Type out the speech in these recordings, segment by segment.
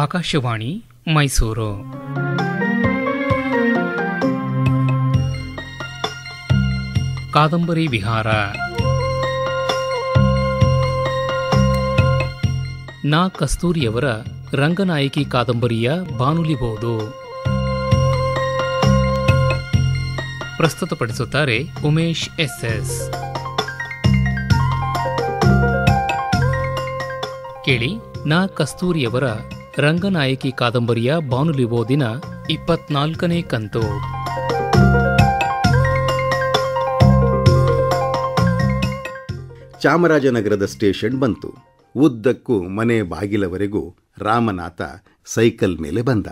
ಆಕಾಶವಾಣಿ ಮೈಸೂರು ಕಾದಂಬರಿ ವಿಹಾರ ನಾ ಕಸ್ತೂರಿಯವರ ರಂಗನಾಯಕಿ ಕಾದಂಬರಿಯ ಬಾನುಲಿಬಹುದು ಪ್ರಸ್ತುತಪಡಿಸುತ್ತಾರೆ ಉಮೇಶ್ ಎಸ್ ಕೇಳಿ ನಾ ಕಸ್ತೂರಿಯವರ ರಂಗನಾಯಕಿ ಕಾದಂಬರಿಯ ಬಾನುಲಿ ಓದಿನ ಇಪ್ಪತ್ನಾಲ್ಕನೇ ಕಂತು ಚಾಮರಾಜನಗರದ ಸ್ಟೇಷನ್ ಬಂತು ಉದ್ದಕ್ಕೂ ಮನೆ ಬಾಗಿಲವರೆಗೂ ರಾಮನಾಥ ಸೈಕಲ್ ಮೇಲೆ ಬಂದ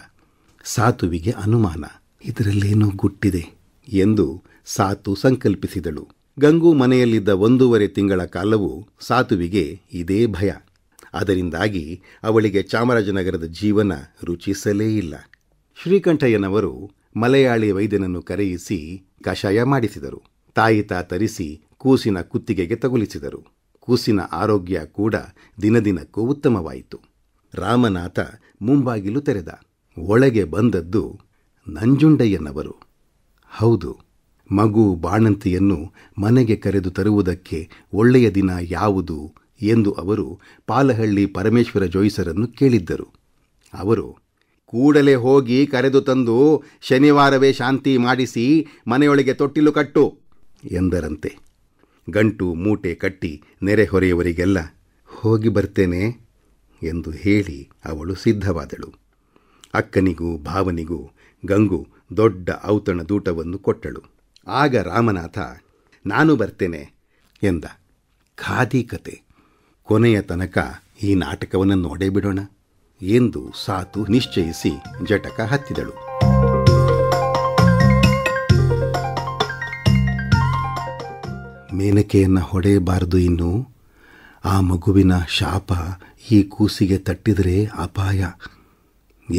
ಸಾತುವಿಗೆ ಅನುಮಾನ ಇದರಲ್ಲೇನೋ ಗುಟ್ಟಿದೆ ಎಂದು ಸಾತು ಸಂಕಲ್ಪಿಸಿದಳು ಗಂಗು ಮನೆಯಲ್ಲಿದ್ದ ಒಂದೂವರೆ ತಿಂಗಳ ಕಾಲವೂ ಸಾತುವಿಗೆ ಇದೇ ಭಯ ಅದರಿಂದಾಗಿ ಅವಳಿಗೆ ಚಾಮರಾಜನಗರದ ಜೀವನ ರುಚಿಸಲೇ ಇಲ್ಲ ಶ್ರೀಕಂಠಯ್ಯನವರು ಮಲಯಾಳಿ ವೈದ್ಯನನ್ನು ಕರೆಯಿಸಿ ಕಷಾಯ ಮಾಡಿಸಿದರು ತಾಯಿತ ತರಿಸಿ ಕೂಸಿನ ಕುತ್ತಿಗೆಗೆ ತಗುಲಿಸಿದರು ಕೂಸಿನ ಆರೋಗ್ಯ ಕೂಡ ದಿನದಿನಕ್ಕೂ ಉತ್ತಮವಾಯಿತು ರಾಮನಾಥ ಮುಂಬಾಗಿಲು ತೆರೆದ ಒಳಗೆ ಬಂದದ್ದು ನಂಜುಂಡಯ್ಯನವರು ಹೌದು ಮಗು ಬಾಣಂತಿಯನ್ನು ಮನೆಗೆ ಕರೆದು ತರುವುದಕ್ಕೆ ಒಳ್ಳೆಯ ದಿನ ಯಾವುದು ಎಂದು ಅವರು ಪಾಲಹಳ್ಳಿ ಪರಮೇಶ್ವರ ಜೋಯಿಸರನ್ನು ಕೇಳಿದ್ದರು ಅವರು ಕೂಡಲೇ ಹೋಗಿ ಕರೆದು ತಂದು ಶನಿವಾರವೇ ಶಾಂತಿ ಮಾಡಿಸಿ ಮನೆಯೊಳಗೆ ತೊಟ್ಟಿಲು ಕಟ್ಟು ಎಂದರಂತೆ ಗಂಟು ಮೂಟೆ ಕಟ್ಟಿ ನೆರೆಹೊರೆಯವರಿಗೆಲ್ಲ ಹೋಗಿ ಬರ್ತೇನೆ ಎಂದು ಹೇಳಿ ಅವಳು ಸಿದ್ಧವಾದಳು ಅಕ್ಕನಿಗೂ ಭಾವನಿಗೂ ಗಂಗು ದೊಡ್ಡ ಔತಣ ದೂಟವನ್ನು ಕೊಟ್ಟಳು ಆಗ ರಾಮನಾಥ ನಾನು ಬರ್ತೇನೆ ಎಂದ ಖಾದಿ ಕತೆ ಕೊನೆಯ ತನಕ ಈ ನಾಟಕವನ್ನು ನೋಡೇ ಬಿಡೋಣ ಎಂದು ಸಾತು ನಿಶ್ಚಯಿಸಿ ಜಟಕ ಹತ್ತಿದಳು ಮೇನಕೆಯನ್ನು ಹೊಡೆಯಬಾರದು ಇನ್ನು ಆ ಮಗುವಿನ ಶಾಪ ಈ ಕೂಸಿಗೆ ತಟ್ಟಿದರೆ ಅಪಾಯ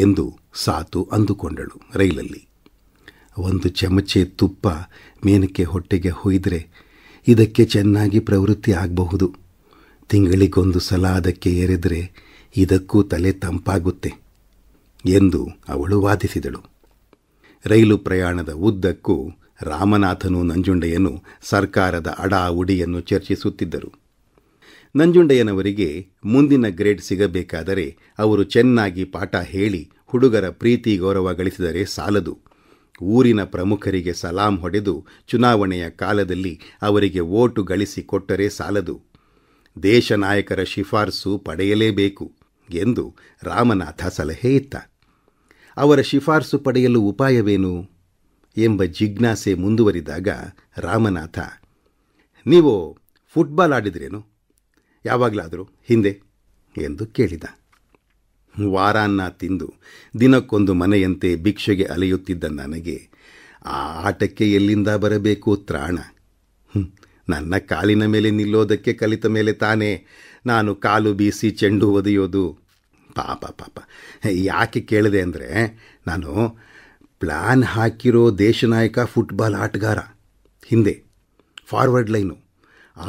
ಎಂದು ಸಾತು ಅಂದುಕೊಂಡಳು ರೈಲಲ್ಲಿ ಒಂದು ಚಮಚೆ ತುಪ್ಪ ಮೇನಕೆ ಹೊಟ್ಟೆಗೆ ಹೊಯ್ದರೆ ಇದಕ್ಕೆ ಚೆನ್ನಾಗಿ ಪ್ರವೃತ್ತಿ ಆಗಬಹುದು ತಿಂಗಳಿಗೊಂದು ಸಲ ಅದಕ್ಕೆ ಏರಿದರೆ ಇದಕ್ಕೂ ತಲೆ ತಂಪಾಗುತ್ತೆ ಎಂದು ಅವಳು ವಾದಿಸಿದಳು ರೈಲು ಪ್ರಯಾಣದ ಉದ್ದಕ್ಕೂ ರಾಮನಾಥನು ನಂಜುಂಡಯ್ಯನು ಸರ್ಕಾರದ ಅಡಾ ಉಡಿಯನ್ನು ಚರ್ಚಿಸುತ್ತಿದ್ದರು ನಂಜುಂಡಯ್ಯನವರಿಗೆ ಮುಂದಿನ ಗ್ರೇಡ್ ಸಿಗಬೇಕಾದರೆ ಅವರು ಚೆನ್ನಾಗಿ ಪಾಠ ಹೇಳಿ ಹುಡುಗರ ಪ್ರೀತಿ ಗೌರವ ಗಳಿಸಿದರೆ ಸಾಲದು ಊರಿನ ಪ್ರಮುಖರಿಗೆ ಸಲಾಂ ಹೊಡೆದು ಚುನಾವಣೆಯ ಕಾಲದಲ್ಲಿ ಅವರಿಗೆ ವೋಟು ಗಳಿಸಿಕೊಟ್ಟರೆ ಸಾಲದು ದೇಶ ನಾಯಕರ ಶಿಫಾರಸು ಪಡೆಯಲೇಬೇಕು ಎಂದು ರಾಮನಾಥ ಸಲಹೆ ಇತ್ತ ಅವರ ಶಿಫಾರಸು ಪಡೆಯಲು ಉಪಾಯವೇನು ಎಂಬ ಜಿಜ್ಞಾಸೆ ಮುಂದುವರಿದಾಗ ರಾಮನಾಥ ನೀವು ಫುಟ್ಬಾಲ್ ಆಡಿದ್ರೇನು ಯಾವಾಗಲಾದರೂ ಹಿಂದೆ ಎಂದು ಕೇಳಿದ ವಾರಾನ್ನ ತಿಂದು ದಿನಕ್ಕೊಂದು ಮನೆಯಂತೆ ಭಿಕ್ಷೆಗೆ ಅಲೆಯುತ್ತಿದ್ದ ನನಗೆ ಆ ಆಟಕ್ಕೆ ಎಲ್ಲಿಂದ ಬರಬೇಕು ತ್ರಾಣ ನನ್ನ ಕಾಲಿನ ಮೇಲೆ ನಿಲ್ಲೋದಕ್ಕೆ ಕಲಿತ ಮೇಲೆ ತಾನೇ ನಾನು ಕಾಲು ಬೀಸಿ ಚೆಂಡು ಒದೆಯೋದು ಪಾಪ ಪಾಪ ಯಾಕೆ ಕೇಳಿದೆ ಅಂದರೆ ನಾನು ಪ್ಲ್ಯಾನ್ ಹಾಕಿರೋ ದೇಶನಾಯಕ ಫುಟ್ಬಾಲ್ ಆಟಗಾರ ಹಿಂದೆ ಫಾರ್ವರ್ಡ್ ಲೈನು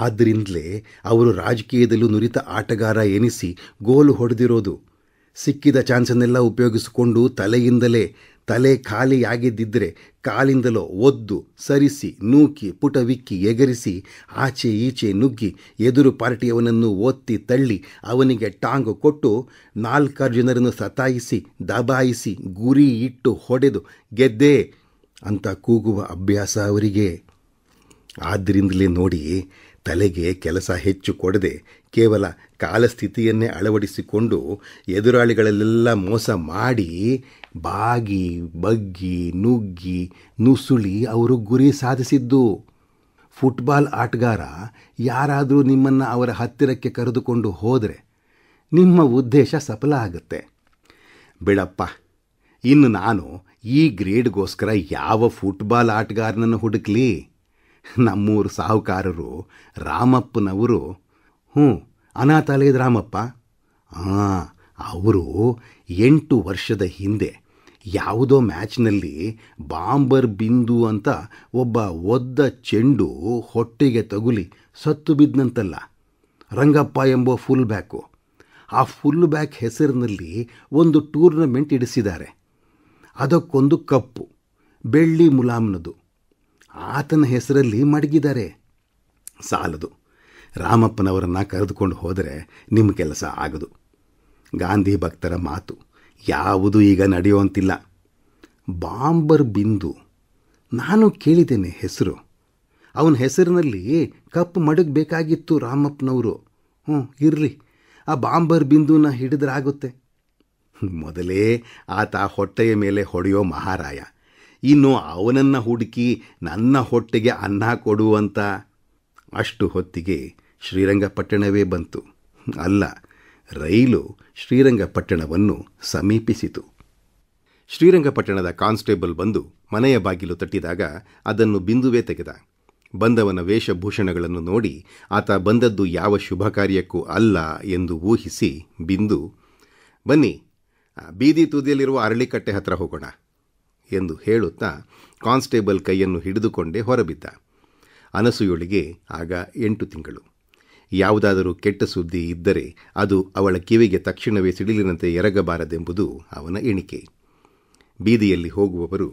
ಆದ್ದರಿಂದಲೇ ಅವರು ರಾಜಕೀಯದಲ್ಲೂ ನುರಿತ ಆಟಗಾರ ಎನಿಸಿ ಗೋಲು ಹೊಡೆದಿರೋದು ಸಿಕ್ಕಿದ ಚಾನ್ಸನ್ನೆಲ್ಲ ಉಪಯೋಗಿಸಿಕೊಂಡು ತಲೆಯಿಂದಲೇ ತಲೆ ಖಾಲಿಯಾಗಿದ್ದಿದ್ದರೆ ಕಾಲಿಂದಲೋ ಒದ್ದು ಸರಿಸಿ ನೂಕಿ ಪುಟವಿಕ್ಕಿ ಎಗರಿಸಿ ಆಚೆ ಈಚೆ ನುಗ್ಗಿ ಎದುರು ಪಾರ್ಟಿಯವನನ್ನು ಒತ್ತಿ ತಳ್ಳಿ ಅವನಿಗೆ ಟಾಂಗ್ ಕೊಟ್ಟು ನಾಲ್ಕಾರು ಜನರನ್ನು ಸತಾಯಿಸಿ ದಬಾಯಿಸಿ ಗುರಿ ಇಟ್ಟು ಹೊಡೆದು ಗೆದ್ದೆ ಅಂತ ಕೂಗುವ ಅಭ್ಯಾಸ ಅವರಿಗೆ ಆದ್ದರಿಂದಲೇ ನೋಡಿ ತಲೆಗೆ ಕೆಲಸ ಹೆಚ್ಚು ಕೊಡದೆ ಕೇವಲ ಕಾಲಸ್ಥಿತಿಯನ್ನೇ ಅಳವಡಿಸಿಕೊಂಡು ಎದುರಾಳಿಗಳಲ್ಲೆಲ್ಲ ಮೋಸ ಮಾಡಿ ಬಾಗಿ ಬಗ್ಗಿ ನುಗ್ಗಿ ನುಸುಳಿ ಅವರು ಗುರಿ ಸಾಧಿಸಿದ್ದು ಫುಟ್ಬಾಲ್ ಆಟಗಾರ ಯಾರಾದರೂ ನಿಮ್ಮನ್ನು ಅವರ ಹತ್ತಿರಕ್ಕೆ ಕರೆದುಕೊಂಡು ಹೋದರೆ ನಿಮ್ಮ ಉದ್ದೇಶ ಸಫಲ ಆಗುತ್ತೆ ಬಿಡಪ್ಪ ಇನ್ನು ನಾನು ಈ ಗ್ರೇಡ್ಗೋಸ್ಕರ ಯಾವ ಫುಟ್ಬಾಲ್ ಆಟಗಾರನನ್ನು ಹುಡುಕ್ಲಿ ನಮ್ಮೂರು ಸಾಹುಕಾರರು ರಾಮಪ್ಪನವರು ಹ್ಞೂ ಅನಾಥಾಲಯದ ರಾಮಪ್ಪ ಹಾಂ ಅವರು ಎಂಟು ವರ್ಷದ ಹಿಂದೆ ಯಾವುದೋ ಮ್ಯಾಚ್ನಲ್ಲಿ ಬಾಂಬರ್ ಬಿಂದು ಅಂತ ಒಬ್ಬ ಒದ್ದ ಚೆಂಡು ಹೊಟ್ಟೆಗೆ ತಗುಲಿ ಸತ್ತು ಬಿದ್ದನಂತಲ್ಲ ರಂಗಪ್ಪ ಎಂಬ ಫುಲ್ ಬ್ಯಾಕು ಆ ಫುಲ್ ಬ್ಯಾಕ್ ಹೆಸರಿನಲ್ಲಿ ಒಂದು ಟೂರ್ನಮೆಂಟ್ ಇಡಿಸಿದ್ದಾರೆ ಅದಕ್ಕೊಂದು ಕಪ್ಪು ಬೆಳ್ಳಿ ಮುಲಾಮ್ನದು ಆತನ ಹೆಸರಲ್ಲಿ ಮಡಗಿದ್ದಾರೆ ಸಾಲದು ರಾಮಪ್ಪನವರನ್ನು ಕರೆದುಕೊಂಡು ಹೋದರೆ ನಿಮ್ಮ ಕೆಲಸ ಆಗದು ಗಾಂಧಿ ಭಕ್ತರ ಮಾತು ಯಾವುದು ಈಗ ನಡೆಯುವಂತಿಲ್ಲ ಬಾಂಬರ್ ಬಿಂದು ನಾನು ಕೇಳಿದ್ದೇನೆ ಹೆಸರು ಅವನ ಹೆಸರಿನಲ್ಲಿ ಕಪ್ ಮಡಗಬೇಕಾಗಿತ್ತು ರಾಮಪ್ಪನವರು ಹ್ಞೂ ಇರಲಿ ಆ ಬಾಂಬರ್ ಬಿಂದುನ ಹಿಡಿದ್ರಾಗುತ್ತೆ ಮೊದಲೇ ಆತ ಹೊಟ್ಟೆಯ ಮೇಲೆ ಹೊಡೆಯೋ ಮಹಾರಾಯ ಇನ್ನು ಅವನನ್ನು ಹುಡುಕಿ ನನ್ನ ಹೊಟ್ಟೆಗೆ ಅನ್ನ ಕೊಡುವಂತ ಅಷ್ಟು ಹೊತ್ತಿಗೆ ಶ್ರೀರಂಗಪಟ್ಟಣವೇ ಬಂತು ಅಲ್ಲ ರೈಲು ಶ್ರೀರಂಗಪಟ್ಟಣವನ್ನು ಸಮೀಪಿಸಿತು ಶ್ರೀರಂಗಪಟ್ಟಣದ ಕಾನ್ಸ್ಟೇಬಲ್ ಬಂದು ಮನೆಯ ಬಾಗಿಲು ತಟ್ಟಿದಾಗ ಅದನ್ನು ಬಿಂದುವೇ ತೆಗೆದ ಬಂದವನ ವೇಷಭೂಷಣಗಳನ್ನು ನೋಡಿ ಆತ ಬಂದದ್ದು ಯಾವ ಶುಭ ಕಾರ್ಯಕ್ಕೂ ಅಲ್ಲ ಎಂದು ಊಹಿಸಿ ಬಿಂದು ಬನ್ನಿ ಬೀದಿ ತುದಿಯಲ್ಲಿರುವ ಅರಳಿಕಟ್ಟೆ ಹತ್ರ ಹೋಗೋಣ ಎಂದು ಹೇಳುತ್ತಾ ಕಾನ್ಸ್ಟೇಬಲ್ ಕೈಯನ್ನು ಹಿಡಿದುಕೊಂಡೇ ಹೊರಬಿದ್ದ ಅನಸೂಯೊಳಿಗೆ ಆಗ ಎಂಟು ತಿಂಗಳು ಯಾವುದಾದರೂ ಕೆಟ್ಟ ಸುದ್ದಿ ಇದ್ದರೆ ಅದು ಅವಳ ಕಿವಿಗೆ ತಕ್ಷಣವೇ ಸಿಡಿಲಿನಂತೆ ಎರಗಬಾರದೆಂಬುದು ಅವನ ಎಣಿಕೆ ಬೀದಿಯಲ್ಲಿ ಹೋಗುವವರು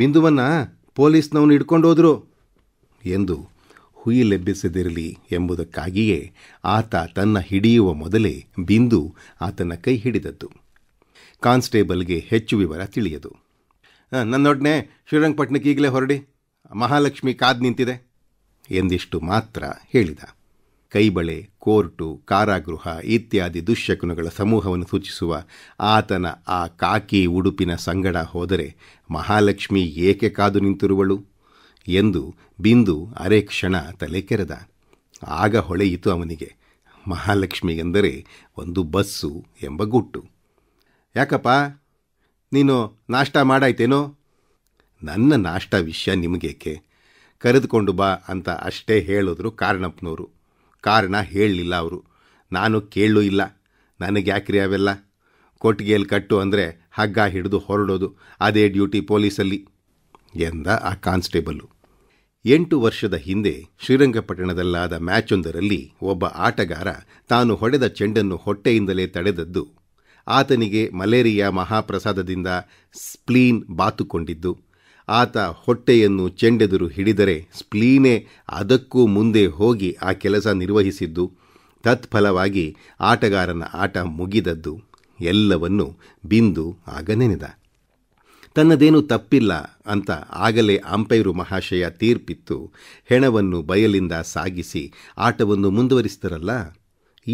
ಬಿಂದುವನ್ನ ಪೊಲೀಸ್ನವನು ಹೋದರು ಎಂದು ಹುಯಿಲೆಬ್ಬಿಸದಿರಲಿ ಎಂಬುದಕ್ಕಾಗಿಯೇ ಆತ ತನ್ನ ಹಿಡಿಯುವ ಮೊದಲೇ ಬಿಂದು ಆತನ ಕೈ ಹಿಡಿದದ್ದು ಕಾನ್ಸ್ಟೇಬಲ್ಗೆ ಹೆಚ್ಚು ವಿವರ ತಿಳಿಯದು ನನ್ನೊಡನೆ ಶ್ರೀರಂಗಪಟ್ಟಣಕ್ಕೆ ಈಗಲೇ ಹೊರಡಿ ಮಹಾಲಕ್ಷ್ಮಿ ಕಾದ್ ನಿಂತಿದೆ ಎಂದಿಷ್ಟು ಮಾತ್ರ ಹೇಳಿದ ಕೈಬಳೆ ಕೋರ್ಟು ಕಾರಾಗೃಹ ಇತ್ಯಾದಿ ದುಶ್ಯಕುನಗಳ ಸಮೂಹವನ್ನು ಸೂಚಿಸುವ ಆತನ ಆ ಕಾಕಿ ಉಡುಪಿನ ಸಂಗಡ ಹೋದರೆ ಮಹಾಲಕ್ಷ್ಮಿ ಏಕೆ ಕಾದು ನಿಂತಿರುವಳು ಎಂದು ಬಿಂದು ಅರೆ ಕ್ಷಣ ತಲೆ ಕೆರೆದ ಆಗ ಹೊಳೆಯಿತು ಅವನಿಗೆ ಮಹಾಲಕ್ಷ್ಮಿ ಎಂದರೆ ಒಂದು ಬಸ್ಸು ಎಂಬ ಗುಟ್ಟು ಯಾಕಪ್ಪ ನೀನು ನಾಷ್ಟ ಮಾಡಾಯ್ತೇನೋ ನನ್ನ ನಾಷ್ಟ ವಿಷಯ ನಿಮಗೇಕೆ ಕರೆದುಕೊಂಡು ಬಾ ಅಂತ ಅಷ್ಟೇ ಹೇಳಿದ್ರು ಕಾರಣಪ್ಪನವರು ಕಾರಣ ಹೇಳಲಿಲ್ಲ ಅವರು ನಾನು ಕೇಳೂ ಇಲ್ಲ ನನಗೆ ಯಾಕ್ರಿ ಅವೆಲ್ಲ ಕೊಟ್ಟಿಗೆಯಲ್ಲಿ ಕಟ್ಟು ಅಂದರೆ ಹಗ್ಗ ಹಿಡಿದು ಹೊರಡೋದು ಅದೇ ಡ್ಯೂಟಿ ಪೊಲೀಸಲ್ಲಿ ಎಂದ ಆ ಕಾನ್ಸ್ಟೇಬಲ್ಲು ಎಂಟು ವರ್ಷದ ಹಿಂದೆ ಶ್ರೀರಂಗಪಟ್ಟಣದಲ್ಲಾದ ಮ್ಯಾಚೊಂದರಲ್ಲಿ ಒಬ್ಬ ಆಟಗಾರ ತಾನು ಹೊಡೆದ ಚೆಂಡನ್ನು ಹೊಟ್ಟೆಯಿಂದಲೇ ತಡೆದದ್ದು ಆತನಿಗೆ ಮಲೇರಿಯಾ ಮಹಾಪ್ರಸಾದದಿಂದ ಸ್ಪ್ಲೀನ್ ಬಾತುಕೊಂಡಿದ್ದು ಆತ ಹೊಟ್ಟೆಯನ್ನು ಚೆಂಡೆದುರು ಹಿಡಿದರೆ ಸ್ಪ್ಲೀನೇ ಅದಕ್ಕೂ ಮುಂದೆ ಹೋಗಿ ಆ ಕೆಲಸ ನಿರ್ವಹಿಸಿದ್ದು ತತ್ಫಲವಾಗಿ ಆಟಗಾರನ ಆಟ ಮುಗಿದದ್ದು ಎಲ್ಲವನ್ನು ಬಿಂದು ಆಗ ನೆನೆದ ತನ್ನದೇನು ತಪ್ಪಿಲ್ಲ ಅಂತ ಆಗಲೇ ಅಂಪೈರು ಮಹಾಶಯ ತೀರ್ಪಿತ್ತು ಹೆಣವನ್ನು ಬಯಲಿಂದ ಸಾಗಿಸಿ ಆಟವನ್ನು ಮುಂದುವರಿಸಿದರಲ್ಲ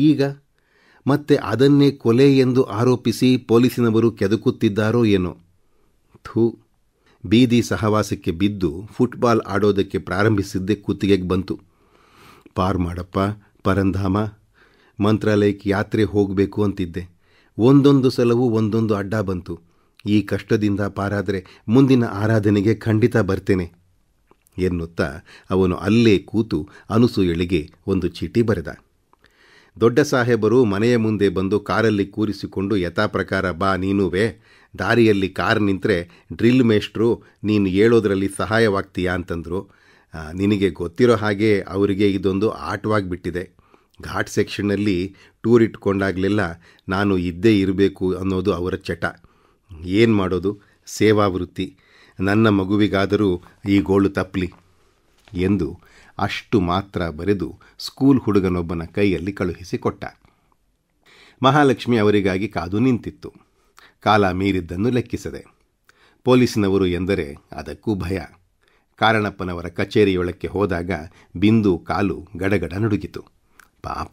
ಈಗ ಮತ್ತೆ ಅದನ್ನೇ ಕೊಲೆ ಎಂದು ಆರೋಪಿಸಿ ಪೊಲೀಸಿನವರು ಕೆದಕುತ್ತಿದ್ದಾರೋ ಏನೋ ಥೂ ಬೀದಿ ಸಹವಾಸಕ್ಕೆ ಬಿದ್ದು ಫುಟ್ಬಾಲ್ ಆಡೋದಕ್ಕೆ ಪ್ರಾರಂಭಿಸಿದ್ದೇ ಕುತ್ತಿಗೆಗೆ ಬಂತು ಪಾರ್ ಮಾಡಪ್ಪ ಪರಂಧಾಮ ಮಂತ್ರಾಲಯಕ್ಕೆ ಯಾತ್ರೆ ಹೋಗಬೇಕು ಅಂತಿದ್ದೆ ಒಂದೊಂದು ಸಲವೂ ಒಂದೊಂದು ಅಡ್ಡ ಬಂತು ಈ ಕಷ್ಟದಿಂದ ಪಾರಾದರೆ ಮುಂದಿನ ಆರಾಧನೆಗೆ ಖಂಡಿತ ಬರ್ತೇನೆ ಎನ್ನುತ್ತಾ ಅವನು ಅಲ್ಲೇ ಕೂತು ಎಳಿಗೆ ಒಂದು ಚೀಟಿ ಬರೆದ ದೊಡ್ಡ ಸಾಹೇಬರು ಮನೆಯ ಮುಂದೆ ಬಂದು ಕಾರಲ್ಲಿ ಕೂರಿಸಿಕೊಂಡು ಯಥಾಪ್ರಕಾರ ಬಾ ನೀನುವೇ ದಾರಿಯಲ್ಲಿ ಕಾರ್ ನಿಂತರೆ ಡ್ರಿಲ್ ಮೇಷ್ಟ್ರು ನೀನು ಹೇಳೋದ್ರಲ್ಲಿ ಸಹಾಯವಾಗ್ತೀಯಾ ಅಂತಂದರು ನಿನಗೆ ಗೊತ್ತಿರೋ ಹಾಗೆ ಅವರಿಗೆ ಇದೊಂದು ಆಟವಾಗಿಬಿಟ್ಟಿದೆ ಘಾಟ್ ಸೆಕ್ಷನ್ನಲ್ಲಿ ಟೂರ್ ಇಟ್ಕೊಂಡಾಗಲೆಲ್ಲ ನಾನು ಇದ್ದೇ ಇರಬೇಕು ಅನ್ನೋದು ಅವರ ಚಟ ಏನು ಮಾಡೋದು ಸೇವಾ ವೃತ್ತಿ ನನ್ನ ಮಗುವಿಗಾದರೂ ಈ ಗೋಳು ತಪ್ಪಲಿ ಎಂದು ಅಷ್ಟು ಮಾತ್ರ ಬರೆದು ಸ್ಕೂಲ್ ಹುಡುಗನೊಬ್ಬನ ಕೈಯಲ್ಲಿ ಕಳುಹಿಸಿಕೊಟ್ಟ ಮಹಾಲಕ್ಷ್ಮಿ ಅವರಿಗಾಗಿ ಕಾದು ನಿಂತಿತ್ತು ಕಾಲ ಮೀರಿದ್ದನ್ನು ಲೆಕ್ಕಿಸದೆ ಪೊಲೀಸಿನವರು ಎಂದರೆ ಅದಕ್ಕೂ ಭಯ ಕಾರಣಪ್ಪನವರ ಕಚೇರಿಯೊಳಕ್ಕೆ ಹೋದಾಗ ಬಿಂದು ಕಾಲು ಗಡಗಡ ನಡುಗಿತು ಪಾಪ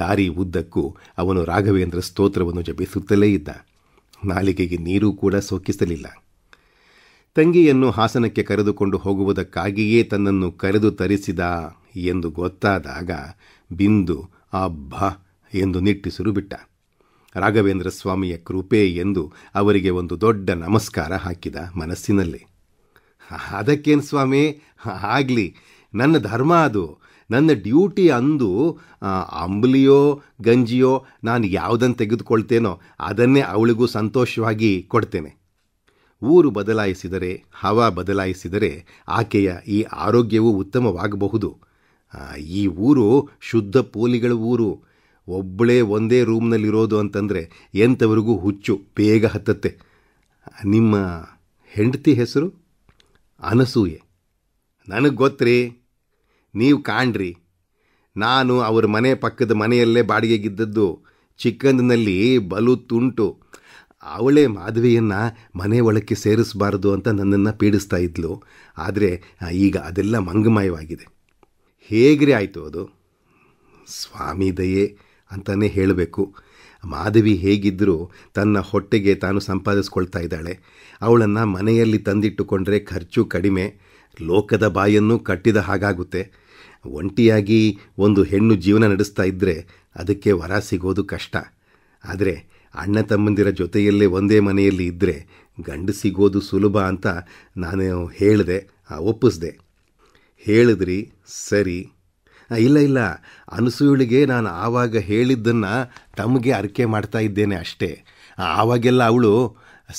ದಾರಿ ಉದ್ದಕ್ಕೂ ಅವನು ರಾಘವೇಂದ್ರ ಸ್ತೋತ್ರವನ್ನು ಜಪಿಸುತ್ತಲೇ ಇದ್ದ ನಾಲಿಗೆಗೆ ನೀರೂ ಕೂಡ ಸೋಕಿಸಲಿಲ್ಲ ತಂಗಿಯನ್ನು ಹಾಸನಕ್ಕೆ ಕರೆದುಕೊಂಡು ಹೋಗುವುದಕ್ಕಾಗಿಯೇ ತನ್ನನ್ನು ಕರೆದು ತರಿಸಿದ ಎಂದು ಗೊತ್ತಾದಾಗ ಬಿಂದು ಅಬ್ಬ ಎಂದು ನಿಟ್ಟಿಸಿರು ಬಿಟ್ಟ ರಾಘವೇಂದ್ರ ಸ್ವಾಮಿಯ ಕೃಪೆ ಎಂದು ಅವರಿಗೆ ಒಂದು ದೊಡ್ಡ ನಮಸ್ಕಾರ ಹಾಕಿದ ಮನಸ್ಸಿನಲ್ಲಿ ಅದಕ್ಕೇನು ಸ್ವಾಮಿ ಆಗಲಿ ನನ್ನ ಧರ್ಮ ಅದು ನನ್ನ ಡ್ಯೂಟಿ ಅಂದು ಅಂಬ್ಲಿಯೋ ಗಂಜಿಯೋ ನಾನು ಯಾವುದನ್ನು ತೆಗೆದುಕೊಳ್ತೇನೋ ಅದನ್ನೇ ಅವಳಿಗೂ ಸಂತೋಷವಾಗಿ ಕೊಡ್ತೇನೆ ಊರು ಬದಲಾಯಿಸಿದರೆ ಹವಾ ಬದಲಾಯಿಸಿದರೆ ಆಕೆಯ ಈ ಆರೋಗ್ಯವು ಉತ್ತಮವಾಗಬಹುದು ಈ ಊರು ಶುದ್ಧ ಪೋಲಿಗಳ ಊರು ಒಬ್ಬಳೇ ಒಂದೇ ರೂಮ್ನಲ್ಲಿರೋದು ಅಂತಂದರೆ ಎಂಥವರೆಗೂ ಹುಚ್ಚು ಬೇಗ ಹತ್ತತ್ತೆ ನಿಮ್ಮ ಹೆಂಡತಿ ಹೆಸರು ಅನಸೂಯೆ ನನಗೆ ಗೊತ್ತ್ರಿ ನೀವು ಕಾಣ್ರಿ ನಾನು ಅವ್ರ ಮನೆ ಪಕ್ಕದ ಮನೆಯಲ್ಲೇ ಬಾಡಿಗೆಗಿದ್ದದ್ದು ಚಿಕ್ಕಂದಿನಲ್ಲಿ ಬಲು ತುಂಟು ಅವಳೇ ಮಾಧವಿಯನ್ನು ಮನೆ ಒಳಕ್ಕೆ ಸೇರಿಸಬಾರ್ದು ಅಂತ ನನ್ನನ್ನು ಪೀಡಿಸ್ತಾ ಇದ್ಲು ಆದರೆ ಈಗ ಅದೆಲ್ಲ ಮಂಗಮಯವಾಗಿದೆ ಹೇಗ್ರಿ ಆಯಿತು ಅದು ಸ್ವಾಮಿ ದಯೆ ಅಂತಲೇ ಹೇಳಬೇಕು ಮಾಧವಿ ಹೇಗಿದ್ದರೂ ತನ್ನ ಹೊಟ್ಟೆಗೆ ತಾನು ಸಂಪಾದಿಸ್ಕೊಳ್ತಾ ಇದ್ದಾಳೆ ಅವಳನ್ನು ಮನೆಯಲ್ಲಿ ತಂದಿಟ್ಟುಕೊಂಡ್ರೆ ಖರ್ಚು ಕಡಿಮೆ ಲೋಕದ ಬಾಯನ್ನು ಕಟ್ಟಿದ ಹಾಗಾಗುತ್ತೆ ಒಂಟಿಯಾಗಿ ಒಂದು ಹೆಣ್ಣು ಜೀವನ ನಡೆಸ್ತಾ ಇದ್ದರೆ ಅದಕ್ಕೆ ವರ ಸಿಗೋದು ಕಷ್ಟ ಆದರೆ ಅಣ್ಣ ತಮ್ಮಂದಿರ ಜೊತೆಯಲ್ಲೇ ಒಂದೇ ಮನೆಯಲ್ಲಿ ಇದ್ದರೆ ಗಂಡು ಸಿಗೋದು ಸುಲಭ ಅಂತ ನಾನು ಹೇಳಿದೆ ಒಪ್ಪಿಸ್ದೆ ಹೇಳಿದ್ರಿ ಸರಿ ಇಲ್ಲ ಇಲ್ಲ ಅನಸೂಯಳಿಗೆ ನಾನು ಆವಾಗ ಹೇಳಿದ್ದನ್ನು ತಮಗೆ ಅರಿಕೆ ಮಾಡ್ತಾ ಇದ್ದೇನೆ ಅಷ್ಟೇ ಆವಾಗೆಲ್ಲ ಅವಳು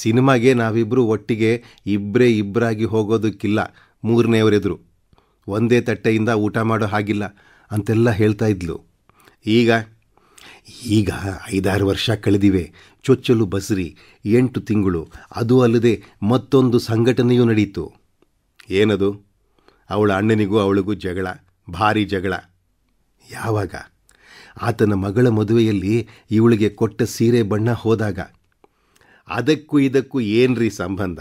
ಸಿನಿಮಾಗೆ ನಾವಿಬ್ಬರು ಒಟ್ಟಿಗೆ ಇಬ್ಬರೇ ಇಬ್ಬರಾಗಿ ಹೋಗೋದಕ್ಕಿಲ್ಲ ಮೂರನೆಯವರೆದ್ರು ಒಂದೇ ತಟ್ಟೆಯಿಂದ ಊಟ ಮಾಡೋ ಹಾಗಿಲ್ಲ ಅಂತೆಲ್ಲ ಹೇಳ್ತಾ ಇದ್ಲು ಈಗ ಈಗ ಐದಾರು ವರ್ಷ ಕಳೆದಿವೆ ಚೊಚ್ಚಲು ಬಸ್ರಿ ಎಂಟು ತಿಂಗಳು ಅದು ಅಲ್ಲದೆ ಮತ್ತೊಂದು ಸಂಘಟನೆಯೂ ನಡೆಯಿತು ಏನದು ಅವಳ ಅಣ್ಣನಿಗೂ ಅವಳಿಗೂ ಜಗಳ ಭಾರಿ ಜಗಳ ಯಾವಾಗ ಆತನ ಮಗಳ ಮದುವೆಯಲ್ಲಿ ಇವಳಿಗೆ ಕೊಟ್ಟ ಸೀರೆ ಬಣ್ಣ ಹೋದಾಗ ಅದಕ್ಕೂ ಇದಕ್ಕೂ ಏನ್ರಿ ಸಂಬಂಧ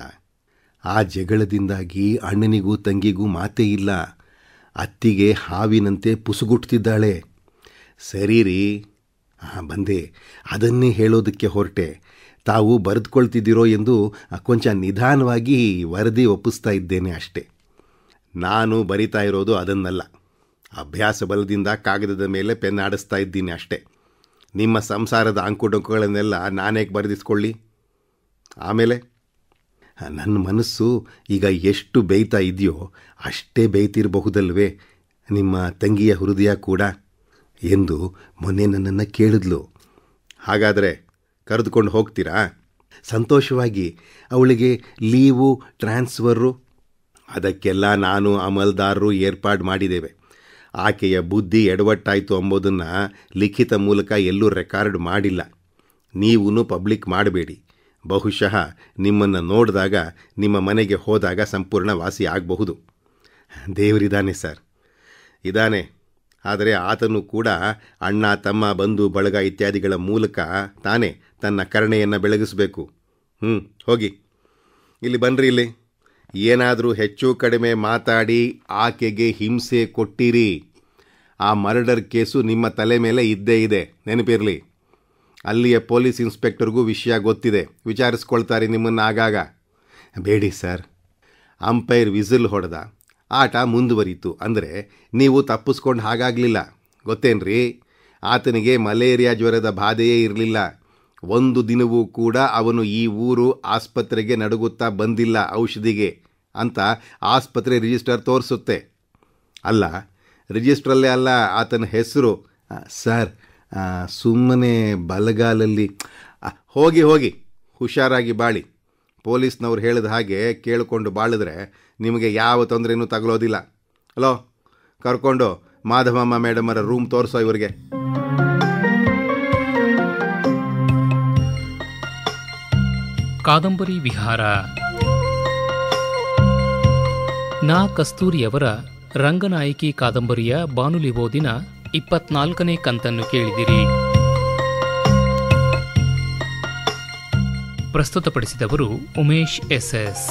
ಆ ಜಗಳದಿಂದಾಗಿ ಅಣ್ಣನಿಗೂ ತಂಗಿಗೂ ಮಾತೇ ಇಲ್ಲ ಅತ್ತಿಗೆ ಹಾವಿನಂತೆ ಪುಸುಗುಟ್ತಿದ್ದಾಳೆ ಸರಿ ರೀ ಬಂದೆ ಅದನ್ನೇ ಹೇಳೋದಕ್ಕೆ ಹೊರಟೆ ತಾವು ಬರೆದುಕೊಳ್ತಿದ್ದೀರೋ ಎಂದು ಕೊಂಚ ನಿಧಾನವಾಗಿ ವರದಿ ಒಪ್ಪಿಸ್ತಾ ಇದ್ದೇನೆ ಅಷ್ಟೇ ನಾನು ಬರಿತಾ ಇರೋದು ಅದನ್ನಲ್ಲ ಅಭ್ಯಾಸ ಬಲದಿಂದ ಕಾಗದದ ಮೇಲೆ ಪೆನ್ ಆಡಿಸ್ತಾ ಇದ್ದೀನಿ ಅಷ್ಟೆ ನಿಮ್ಮ ಸಂಸಾರದ ಅಂಕುಡೊಂಕುಗಳನ್ನೆಲ್ಲ ನಾನೇ ಬರೆದಿಸ್ಕೊಳ್ಳಿ ಆಮೇಲೆ ನನ್ನ ಮನಸ್ಸು ಈಗ ಎಷ್ಟು ಬೇಯ್ತಾ ಇದೆಯೋ ಅಷ್ಟೇ ಬೇಯ್ತಿರಬಹುದಲ್ವೇ ನಿಮ್ಮ ತಂಗಿಯ ಹೃದಯ ಕೂಡ ಎಂದು ಮೊನ್ನೆ ನನ್ನನ್ನು ಕೇಳಿದ್ಲು ಹಾಗಾದರೆ ಕರೆದುಕೊಂಡು ಹೋಗ್ತೀರಾ ಸಂತೋಷವಾಗಿ ಅವಳಿಗೆ ಲೀವು ಟ್ರಾನ್ಸ್ಫರು ಅದಕ್ಕೆಲ್ಲ ನಾನು ಅಮಲ್ದಾರರು ಏರ್ಪಾಡು ಮಾಡಿದ್ದೇವೆ ಆಕೆಯ ಬುದ್ಧಿ ಎಡವಟ್ಟಾಯಿತು ಅಂಬೋದನ್ನು ಲಿಖಿತ ಮೂಲಕ ಎಲ್ಲೂ ರೆಕಾರ್ಡ್ ಮಾಡಿಲ್ಲ ನೀವೂ ಪಬ್ಲಿಕ್ ಮಾಡಬೇಡಿ ಬಹುಶಃ ನಿಮ್ಮನ್ನು ನೋಡಿದಾಗ ನಿಮ್ಮ ಮನೆಗೆ ಹೋದಾಗ ಸಂಪೂರ್ಣ ವಾಸಿ ಆಗಬಹುದು ದೇವರಿದ್ದಾನೆ ಸರ್ ಇದಾನೆ ಆದರೆ ಆತನು ಕೂಡ ಅಣ್ಣ ತಮ್ಮ ಬಂಧು ಬಳಗ ಇತ್ಯಾದಿಗಳ ಮೂಲಕ ತಾನೇ ತನ್ನ ಕರ್ಣೆಯನ್ನು ಬೆಳಗಿಸಬೇಕು ಹ್ಞೂ ಹೋಗಿ ಇಲ್ಲಿ ಬನ್ನಿರಿ ಇಲ್ಲಿ ಏನಾದರೂ ಹೆಚ್ಚು ಕಡಿಮೆ ಮಾತಾಡಿ ಆಕೆಗೆ ಹಿಂಸೆ ಕೊಟ್ಟಿರಿ ಆ ಮರ್ಡರ್ ಕೇಸು ನಿಮ್ಮ ತಲೆ ಮೇಲೆ ಇದ್ದೇ ಇದೆ ನೆನಪಿರಲಿ ಅಲ್ಲಿಯ ಪೊಲೀಸ್ ಇನ್ಸ್ಪೆಕ್ಟರ್ಗೂ ವಿಷಯ ಗೊತ್ತಿದೆ ವಿಚಾರಿಸ್ಕೊಳ್ತಾರೆ ನಿಮ್ಮನ್ನು ಆಗಾಗ ಬೇಡಿ ಸರ್ ಅಂಪೈರ್ ವಿಸಿಲ್ ಹೊಡೆದ ಆಟ ಮುಂದುವರಿತು ಅಂದರೆ ನೀವು ತಪ್ಪಿಸ್ಕೊಂಡು ಹಾಗಾಗಲಿಲ್ಲ ಗೊತ್ತೇನ್ರಿ ಆತನಿಗೆ ಮಲೇರಿಯಾ ಜ್ವರದ ಬಾಧೆಯೇ ಇರಲಿಲ್ಲ ಒಂದು ದಿನವೂ ಕೂಡ ಅವನು ಈ ಊರು ಆಸ್ಪತ್ರೆಗೆ ನಡುಗುತ್ತಾ ಬಂದಿಲ್ಲ ಔಷಧಿಗೆ ಅಂತ ಆಸ್ಪತ್ರೆ ರಿಜಿಸ್ಟರ್ ತೋರಿಸುತ್ತೆ ಅಲ್ಲ ರಿಜಿಸ್ಟ್ರಲ್ಲೇ ಅಲ್ಲ ಆತನ ಹೆಸರು ಸರ್ ಸುಮ್ಮನೆ ಬಲಗಾಲಲ್ಲಿ ಹೋಗಿ ಹೋಗಿ ಹುಷಾರಾಗಿ ಬಾಳಿ ಪೊಲೀಸ್ನವ್ರು ಹೇಳಿದ ಹಾಗೆ ಕೇಳಿಕೊಂಡು ಬಾಳಿದ್ರೆ ನಿಮಗೆ ಯಾವ ತೊಂದರೆನೂ ತಗಲೋದಿಲ್ಲ ಹಲೋ ಕರ್ಕೊಂಡು ಮಾಧವಮ್ಮ ಮೇಡಮರ ರೂಮ್ ತೋರಿಸೋ ಇವರಿಗೆ ಕಾದಂಬರಿ ವಿಹಾರ ನಾ ಕಸ್ತೂರಿಯವರ ರಂಗನಾಯಕಿ ಕಾದಂಬರಿಯ ಬಾನುಲಿ ಓದಿನ ಇಪ್ಪತ್ನಾಲ್ಕನೇ ಕಂತನ್ನು ಕೇಳಿದಿರಿ ಪ್ರಸ್ತುತಪಡಿಸಿದವರು ಉಮೇಶ್ ಎಸ್ ಎಸ್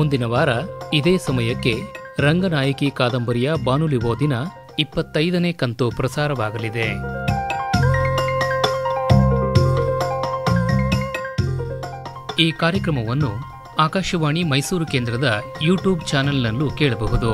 ಮುಂದಿನ ವಾರ ಇದೇ ಸಮಯಕ್ಕೆ ರಂಗನಾಯಕಿ ಕಾದಂಬರಿಯ ಬಾನುಲಿ ಓದಿನ ಇಪ್ಪತ್ತೈದನೇ ಕಂತು ಪ್ರಸಾರವಾಗಲಿದೆ ಈ ಕಾರ್ಯಕ್ರಮವನ್ನು ಆಕಾಶವಾಣಿ ಮೈಸೂರು ಕೇಂದ್ರದ ಯೂಟ್ಯೂಬ್ ಚಾನೆಲ್ನಲ್ಲೂ ಕೇಳಬಹುದು